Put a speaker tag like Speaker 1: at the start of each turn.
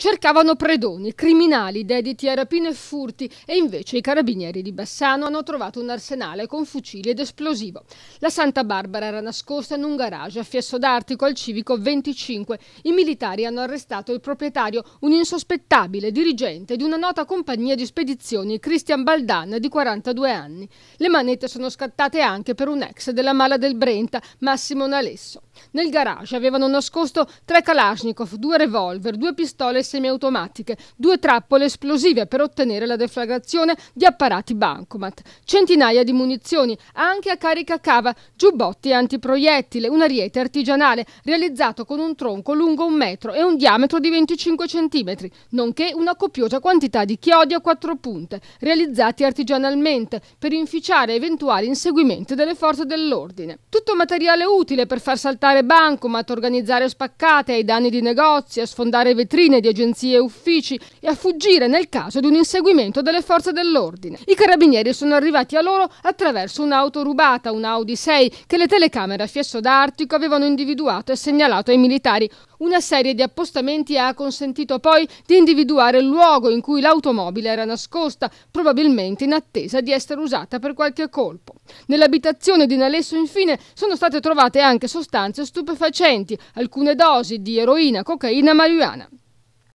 Speaker 1: Cercavano predoni, criminali dediti a rapine e furti e invece i carabinieri di Bassano hanno trovato un arsenale con fucili ed esplosivo. La Santa Barbara era nascosta in un garage a Fiesso d'Artico al civico 25. I militari hanno arrestato il proprietario, un insospettabile dirigente di una nota compagnia di spedizioni, Christian Baldan, di 42 anni. Le manette sono scattate anche per un ex della Mala del Brenta, Massimo Nalesso. Nel garage avevano nascosto tre Kalashnikov, due revolver, due pistole semiautomatiche, due trappole esplosive per ottenere la deflagrazione di apparati bancomat, centinaia di munizioni, anche a carica cava, giubbotti antiproiettile, un ariete artigianale realizzato con un tronco lungo un metro e un diametro di 25 cm, nonché una copiosa quantità di chiodi a quattro punte, realizzati artigianalmente per inficiare eventuali inseguimenti delle forze dell'ordine. Tutto materiale utile per far saltare bancomat, organizzare spaccate ai danni di negozi, a sfondare vetrine di agenzie e uffici e a fuggire nel caso di un inseguimento delle forze dell'ordine. I carabinieri sono arrivati a loro attraverso un'auto rubata, un Audi 6, che le telecamere a Fiesso d'Artico avevano individuato e segnalato ai militari. Una serie di appostamenti ha consentito poi di individuare il luogo in cui l'automobile era nascosta, probabilmente in attesa di essere usata per qualche colpo. Nell'abitazione di Nalesso, infine, sono state trovate anche sostanze stupefacenti, alcune dosi di eroina, cocaina, e marijuana.